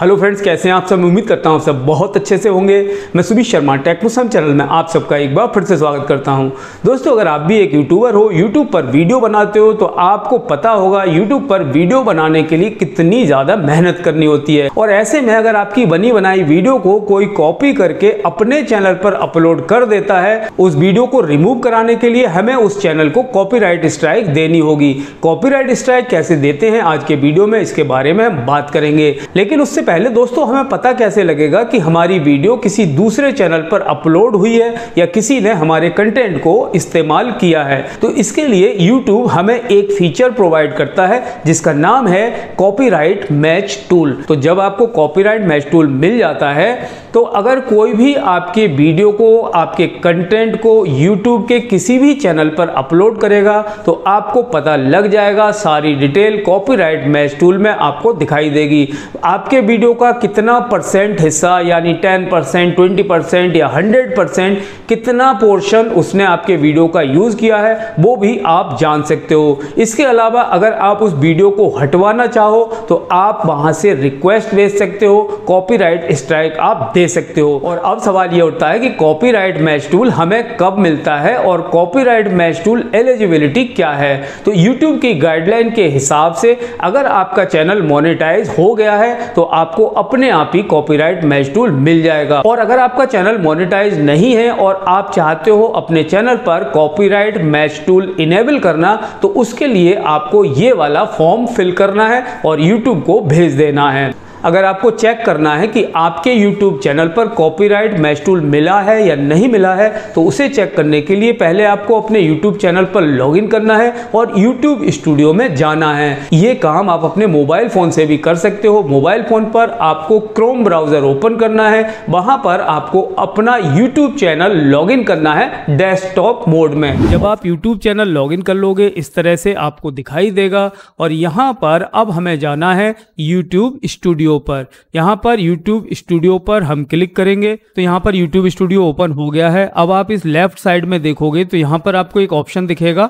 hello friends कैसे हैं आप सब उम्मीद करता हूँ आप सब बहुत अच्छे से होंगे मैं सुबीर शर्मा टेक्नोसम चैनल में आप सबका एक बार फिर से स्वागत करता हूँ दोस्तों अगर आप भी एक यूट्यूबर हो यूट्यूब पर वीडियो बनाते हो तो आपको पता होगा यूट्यूब पर वीडियो बनाने के लिए कितनी ज़्यादा मेहनत करनी होती है और ऐसे में अगर आपकी बनी बनाई वीडियो को कोई कॉपी करके अपने चैनल पर अपलोड कर देता है उस वीडियो को रिमूव कराने के लिए हमें उस चैनल को कॉपी स्ट्राइक देनी होगी कॉपी स्ट्राइक कैसे देते हैं आज के वीडियो में इसके बारे में हम बात करेंगे लेकिन उससे पहले दोस्तों हमें पता कैसे लगेगा कि हमारी वीडियो किसी दूसरे चैनल पर अपलोड हुई है या किसी ने हमारे कंटेंट को इस्तेमाल किया है तो इसके लिए यूट्यूब हमें एक फीचर प्रोवाइड करता है जिसका नाम है कॉपीराइट मैच टूल तो जब आपको कॉपीराइट मैच टूल मिल जाता है तो अगर कोई भी आपके वीडियो को आपके कंटेंट को यूट्यूब के किसी भी चैनल पर अपलोड करेगा तो आपको पता लग जाएगा सारी डिटेल कॉपीराइट मैच टूल में आपको दिखाई देगी आपके वीडियो का कितना परसेंट हिस्सा यानी टेन परसेंट ट्वेंटी परसेंट या हंड्रेड परसेंट कितना पोर्शन उसने आपके वीडियो का यूज़ किया है वो भी आप जान सकते हो इसके अलावा अगर आप उस वीडियो को हटवाना चाहो तो आप वहाँ से रिक्वेस्ट भेज सकते हो कॉपी स्ट्राइक आप दे सकते हो और अब सवाल ये उठता है कि कॉपीराइट मैच टूल हमें कब मिलता है और कॉपीराइट मैच टूल एलिजिबिलिटी क्या है तो यूट्यूब की गाइडलाइन के हिसाब से अगर आपका चैनल मोनेटाइज हो गया है तो आपको अपने आप ही कॉपीराइट मैच टूल मिल जाएगा और अगर आपका चैनल मोनेटाइज नहीं है और आप चाहते हो अपने चैनल पर कॉपीराइट मैच टूल इनेबल करना तो उसके लिए आपको ये वाला फॉर्म फिल करना है और यूट्यूब को भेज देना है अगर आपको चेक करना है कि आपके यूट्यूब चैनल पर कॉपीराइट मैच टूल मिला है या नहीं मिला है तो उसे चेक करने के लिए पहले आपको अपने यूट्यूब चैनल पर लॉगिन करना है और यूट्यूब स्टूडियो में जाना है ये काम आप अपने मोबाइल फ़ोन से भी कर सकते हो मोबाइल फ़ोन पर आपको क्रोम ब्राउज़र ओपन करना है वहां पर आपको अपना यूट्यूब चैनल इन करना है डेस्कटॉप मोड में जब आप यूट्यूब चैनल इन कर लोगे इस तरह से आपको दिखाई देगा और यहाँ पर अब हमें जाना है यूट्यूब स्टूडियो स्टूडियो पर यहाँ पर यूट्यूब स्टूडियो पर हम क्लिक करेंगे तो यहाँ पर यूट्यूब स्टूडियो ओपन हो गया है अब आप इस लेफ्ट साइड में देखोगे तो यहाँ पर आपको एक ऑप्शन दिखेगा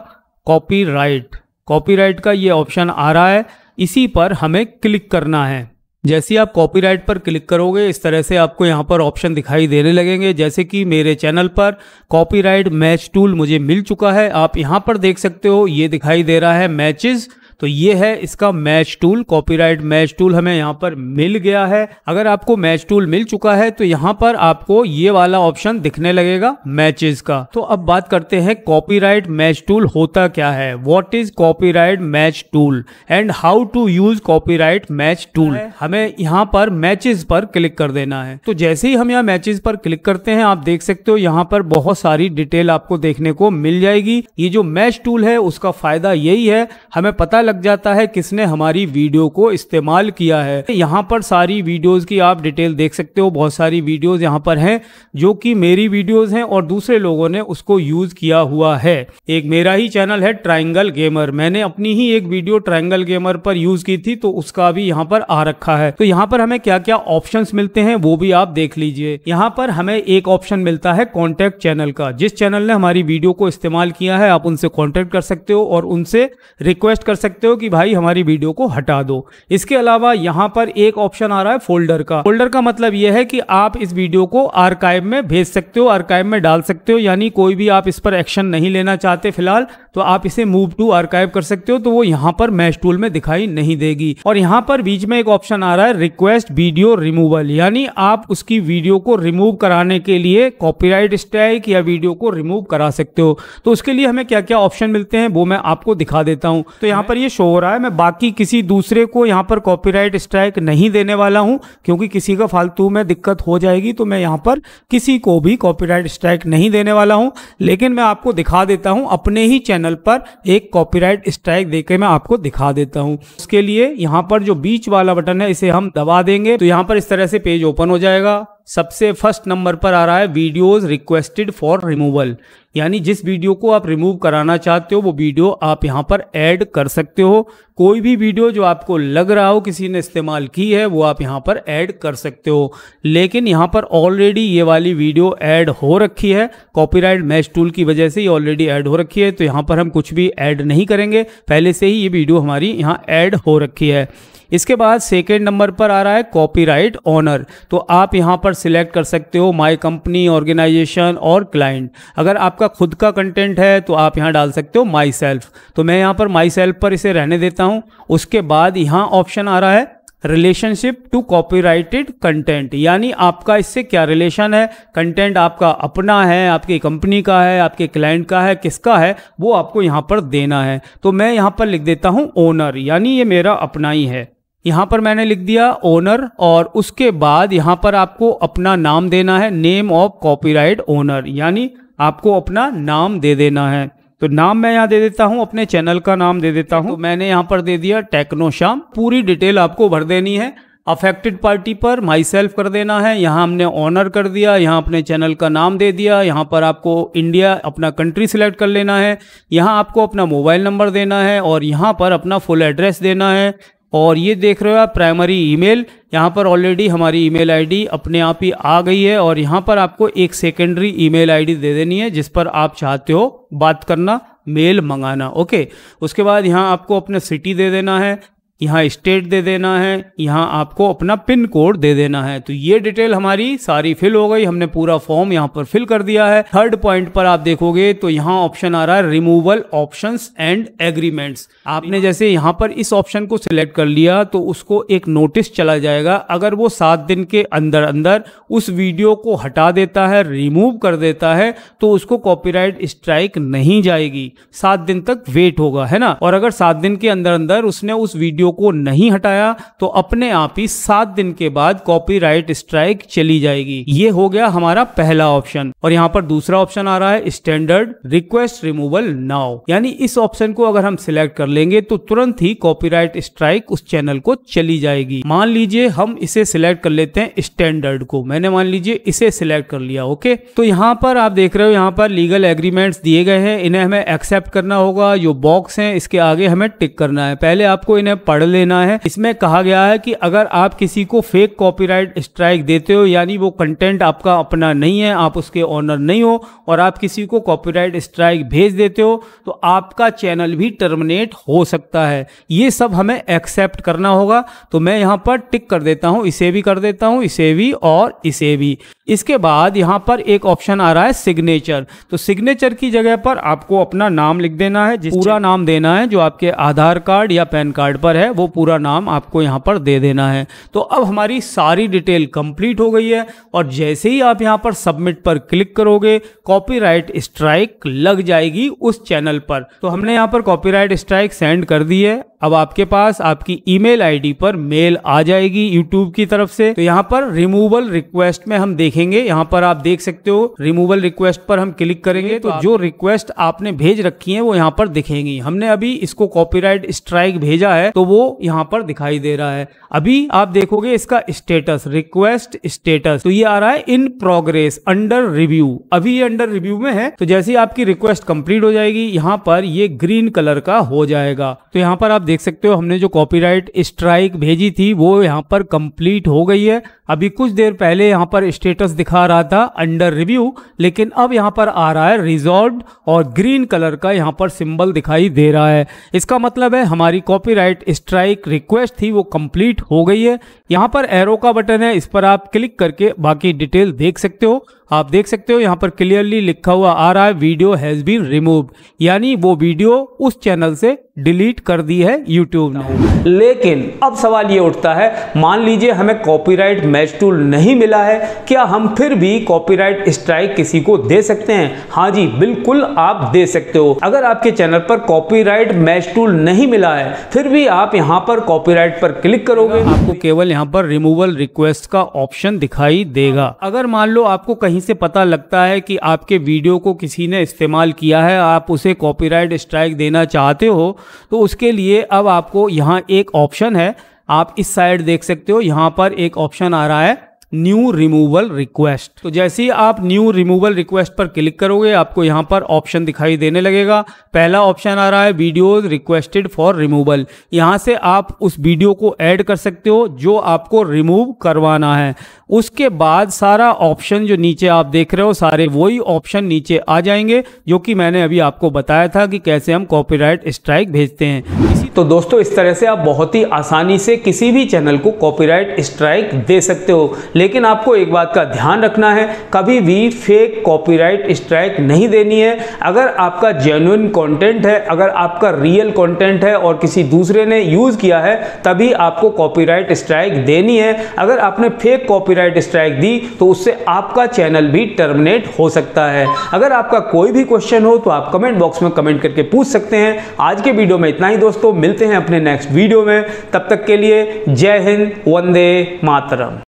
कॉपीराइट कॉपीराइट का ये ऑप्शन आ रहा है इसी पर हमें क्लिक करना है जैसे आप कॉपीराइट पर क्लिक करोगे इस तरह से आपको यहाँ पर ऑप्शन दिखाई देने लगेंगे जैसे कि मेरे चैनल पर कॉपीराइट मैच टूल मुझे मिल चुका है आप यहाँ पर देख सकते हो ये दिखाई दे रहा है मैचेस तो ये है इसका match tool copyright match tool हमें यहाँ पर मिल गया है अगर आपको मैच टूल मिल चुका है तो यहाँ पर आपको ये वाला ऑप्शन दिखने लगेगा मैचेस का तो अब बात करते हैं कॉपीराइट मैच टूल होता क्या है what is copyright match tool and how to use copyright match tool हमें यहाँ पर मैचेस पर क्लिक कर देना है तो जैसे ही हम यहाँ मैचेस पर क्लिक करते हैं आप देख सकते हो यहाँ पर बहुत सारी डिटेल आपको देखने को मिल जाएगी ये जो मैच टूल है उसका फायदा यही है हमें पता लग जाता है किसने हमारी वीडियो को इस्तेमाल किया है यहाँ पर सारी वीडियोस की आप डिटेल देख सकते हो बहुत सारी वीडियोस यहाँ पर हैं जो कि मेरी वीडियोस हैं और दूसरे लोगों ने उसको यूज किया हुआ है एक मेरा ही चैनल है ट्राइंगल गेमर मैंने अपनी ही एक वीडियो ट्राइंगल गेमर पर यूज की थी तो उसका भी यहाँ पर आ रखा है तो यहाँ पर हमें क्या क्या ऑप्शन मिलते हैं वो भी आप देख लीजिए यहाँ पर हमें एक ऑप्शन मिलता है कॉन्टेक्ट चैनल का जिस चैनल ने हमारी वीडियो को इस्तेमाल किया है आप उनसे कॉन्टेक्ट कर सकते हो और उनसे रिक्वेस्ट कर सकते सकते हो कि भाई हमारी वीडियो को हटा दो इसके अलावा यहाँ पर एक ऑप्शन आ रहा है फोल्डर का फोल्डर का मतलब यह है कि आप इस वीडियो को आर्काइव में भेज सकते हो आर्काइव में डाल सकते हो यानी कोई भी आप इस पर एक्शन नहीं लेना चाहते फिलहाल तो आप इसे मूव टू आर्काइव कर सकते हो तो वो यहाँ पर मैच टूल में दिखाई नहीं देगी और यहाँ पर बीच में एक ऑप्शन आ रहा है रिक्वेस्ट वीडियो रिमूवल यानी आप उसकी वीडियो को रिमूव कराने के लिए कॉपीराइट स्ट्राइक या वीडियो को रिमूव करा सकते हो तो उसके लिए हमें क्या क्या ऑप्शन मिलते हैं वो मैं आपको दिखा देता हूँ तो यहाँ पर ये ये शो हो रहा है मैं बाकी किसी दूसरे को यहाँ पर कॉपीराइट स्ट्राइक नहीं देने वाला हूँ क्योंकि किसी का फालतू में दिक्कत हो जाएगी तो मैं यहाँ पर किसी को भी कॉपीराइट स्ट्राइक नहीं देने वाला हूँ लेकिन मैं आपको दिखा देता हूँ अपने ही चैनल पर एक कॉपीराइट स्ट्राइक देकर मैं आपको दिखा देता हूँ उसके लिए यहाँ पर जो बीच वाला बटन है इसे हम दबा देंगे तो यहाँ पर इस तरह से पेज ओपन हो जाएगा सबसे फर्स्ट नंबर पर आ रहा है वीडियोस रिक्वेस्टेड फॉर रिमूवल यानी जिस वीडियो को आप रिमूव कराना चाहते हो वो वीडियो आप यहाँ पर ऐड कर सकते हो कोई भी वीडियो जो आपको लग रहा हो किसी ने इस्तेमाल की है वो आप यहाँ पर ऐड कर सकते हो लेकिन यहाँ पर ऑलरेडी ये वाली वीडियो ऐड हो रखी है कॉपीराइट मैच टूल की वजह से ये ऑलरेडी ऐड हो रखी है तो यहाँ पर हम कुछ भी ऐड नहीं करेंगे पहले से ही ये वीडियो हमारी यहाँ ऐड हो रखी है इसके बाद सेकेंड नंबर पर आ रहा है कॉपीराइट ऑनर तो आप यहाँ पर सिलेक्ट कर सकते हो माई कंपनी ऑर्गेनाइजेशन और क्लाइंट अगर आपका खुद का कंटेंट है तो आप यहाँ डाल सकते हो माई सेल्फ तो मैं यहाँ पर माई सेल्फ पर इसे रहने देता हूँ उसके बाद यहाँ ऑप्शन आ रहा है रिलेशनशिप टू कॉपीराइटेड कंटेंट यानी आपका इससे क्या रिलेशन है कंटेंट आपका अपना है आपकी कंपनी का है आपके क्लाइंट का है किसका है वो आपको यहाँ पर देना है तो मैं यहाँ पर लिख देता हूँ ओनर यानी ये मेरा अपना ही है यहाँ पर मैंने लिख दिया ओनर और उसके बाद यहाँ पर आपको अपना नाम देना है नेम ऑफ कॉपीराइट ओनर यानी आपको अपना नाम दे देना है तो नाम मैं यहाँ दे देता हूँ अपने चैनल का नाम दे देता हूँ तो मैंने यहाँ पर दे दिया टेक्नो शाम पूरी डिटेल आपको भर देनी है अफेक्टेड पार्टी पर माई सेल्फ कर देना है यहाँ हमने ऑनर कर दिया यहाँ अपने चैनल का नाम दे दिया यहाँ पर आपको इंडिया अपना कंट्री सिलेक्ट कर लेना है यहाँ आपको अपना मोबाइल नंबर देना है और यहाँ पर अपना फुल एड्रेस देना है और ये देख रहे हो आप प्राइमरी ईमेल यहाँ पर ऑलरेडी हमारी ईमेल आईडी अपने आप ही आ गई है और यहाँ पर आपको एक सेकेंडरी ईमेल आईडी दे देनी है जिस पर आप चाहते हो बात करना मेल मंगाना ओके उसके बाद यहाँ आपको अपने सिटी दे देना है यहाँ स्टेट दे देना है यहाँ आपको अपना पिन कोड दे देना है तो ये डिटेल हमारी सारी फिल हो गई हमने पूरा फॉर्म यहाँ पर फिल कर दिया है थर्ड पॉइंट पर आप देखोगे तो यहाँ ऑप्शन आ रहा है रिमूवल ऑप्शन एंड एग्रीमेंट्स आपने जैसे यहाँ पर इस ऑप्शन को सिलेक्ट कर लिया तो उसको एक नोटिस चला जाएगा अगर वो सात दिन के अंदर अंदर उस वीडियो को हटा देता है रिमूव कर देता है तो उसको कॉपी स्ट्राइक नहीं जाएगी सात दिन तक वेट होगा है ना और अगर सात दिन के अंदर अंदर उसने उस वीडियो वीडियो को नहीं हटाया तो अपने आप ही सात दिन के बाद कॉपीराइट स्ट्राइक चली जाएगी ये हो गया हमारा पहला ऑप्शन और यहाँ पर दूसरा ऑप्शन आ रहा है स्टैंडर्ड रिक्वेस्ट रिमूवल नाउ यानी इस ऑप्शन को अगर हम सिलेक्ट कर लेंगे तो तुरंत ही कॉपीराइट स्ट्राइक उस चैनल को चली जाएगी मान लीजिए हम इसे सिलेक्ट कर लेते हैं स्टैंडर्ड को मैंने मान लीजिए इसे सिलेक्ट कर लिया ओके तो यहाँ पर आप देख रहे हो यहाँ पर लीगल एग्रीमेंट्स दिए गए हैं इन्हें हमें एक्सेप्ट करना होगा जो बॉक्स है इसके आगे हमें टिक करना है पहले आपको इन्हें पढ़ पढ़ लेना है इसमें कहा गया है कि अगर आप किसी को फेक कॉपीराइट स्ट्राइक देते हो यानी वो कंटेंट आपका अपना नहीं है आप उसके ऑनर नहीं हो और आप किसी को कॉपीराइट स्ट्राइक भेज देते हो तो आपका चैनल भी टर्मिनेट हो सकता है ये सब हमें एक्सेप्ट करना होगा तो मैं यहाँ पर टिक कर देता हूँ इसे भी कर देता हूँ इसे भी और इसे भी इसके बाद यहाँ पर एक ऑप्शन आ रहा है सिग्नेचर तो सिग्नेचर की जगह पर आपको अपना नाम लिख देना है पूरा नाम देना है जो आपके आधार कार्ड या पैन कार्ड पर है है वो पूरा नाम आपको यहाँ पर दे देना है तो अब हमारी सारी डिटेल कंप्लीट हो गई है और जैसे ही आप यहाँ पर सबमिट पर क्लिक करोगे कॉपीराइट स्ट्राइक लग जाएगी उस चैनल पर तो हमने यहाँ पर कॉपीराइट स्ट्राइक सेंड कर दी है अब आपके पास आपकी ईमेल आईडी पर मेल आ जाएगी यूट्यूब की तरफ से तो यहाँ पर रिमूवल रिक्वेस्ट में हम देखेंगे यहाँ पर आप देख सकते हो रिमूवल रिक्वेस्ट पर हम क्लिक करेंगे तो, तो जो रिक्वेस्ट आपने भेज रखी है वो यहाँ पर दिखेंगी हमने अभी इसको कॉपीराइट स्ट्राइक भेजा है तो वो यहाँ पर दिखाई दे रहा है अभी आप देखोगे इसका स्टेटस रिक्वेस्ट स्टेटस तो ये आ रहा है इन प्रोग्रेस अंडर रिव्यू अभी ये अंडर रिव्यू में है तो जैसे आपकी रिक्वेस्ट कंप्लीट हो जाएगी यहाँ पर ये ग्रीन कलर का हो जाएगा तो यहाँ पर आप देख सकते हो हमने जो कॉपीराइट स्ट्राइक भेजी थी वो यहाँ पर कंप्लीट हो गई है अभी कुछ देर पहले यहाँ पर स्टेटस दिखा रहा था अंडर रिव्यू लेकिन अब यहाँ पर आ रहा है रिजॉर्ट और ग्रीन कलर का यहाँ पर सिंबल दिखाई दे रहा है इसका मतलब है हमारी कॉपीराइट स्ट्राइक रिक्वेस्ट थी वो कंप्लीट हो गई है यहाँ पर एरो का बटन है इस पर आप क्लिक करके बाकी डिटेल देख सकते हो आप देख सकते हो यहाँ पर क्लियरली लिखा हुआ आ रहा है वीडियो हैज़ बीन रिमूव यानी वो वीडियो उस चैनल से डिलीट कर दी है यूट्यूब ने लेकिन अब सवाल ये उठता है मान लीजिए हमें कॉपीराइट मैच टूल नहीं मिला है क्या हम फिर भी कॉपीराइट स्ट्राइक किसी को दे सकते हैं हाँ जी बिल्कुल आप दे सकते हो अगर आपके चैनल पर कॉपीराइट मैच टूल नहीं मिला है फिर भी आप यहाँ पर कॉपीराइट पर क्लिक करोगे आपको केवल यहाँ पर रिमूवल रिक्वेस्ट का ऑप्शन दिखाई देगा अगर मान लो आपको कहीं से पता लगता है की आपके वीडियो को किसी ने इस्तेमाल किया है आप उसे कॉपी स्ट्राइक देना चाहते हो तो उसके लिए अब आपको यहाँ एक ऑप्शन है आप इस साइड देख सकते हो यहाँ पर एक ऑप्शन आ रहा है न्यू रिमूवल रिक्वेस्ट तो जैसे ही आप न्यू रिमूवल रिक्वेस्ट पर क्लिक करोगे आपको यहाँ पर ऑप्शन दिखाई देने लगेगा पहला ऑप्शन आ रहा है वीडियोज रिक्वेस्टेड फॉर रिमूवल यहाँ से आप उस वीडियो को ऐड कर सकते हो जो आपको रिमूव करवाना है उसके बाद सारा ऑप्शन जो नीचे आप देख रहे हो सारे वही ऑप्शन नीचे आ जाएंगे जो कि मैंने अभी आपको बताया था कि कैसे हम कॉपीराइट स्ट्राइक भेजते हैं तो दोस्तों इस तरह से आप बहुत ही आसानी से किसी भी चैनल को कॉपीराइट स्ट्राइक दे सकते हो लेकिन आपको एक बात का ध्यान रखना है कभी भी फेक कॉपीराइट स्ट्राइक नहीं देनी है अगर आपका जेन्यून कंटेंट है अगर आपका रियल कंटेंट है और किसी दूसरे ने यूज़ किया है तभी आपको कॉपीराइट स्ट्राइक देनी है अगर आपने फेक कॉपीराइट स्ट्राइक दी तो उससे आपका चैनल भी टर्मिनेट हो सकता है अगर आपका कोई भी क्वेश्चन हो तो आप कमेंट बॉक्स में कमेंट करके पूछ सकते हैं आज के वीडियो में इतना ही दोस्तों मिलते हैं अपने नेक्स्ट वीडियो में तब तक के लिए जय हिंद वंदे मातरम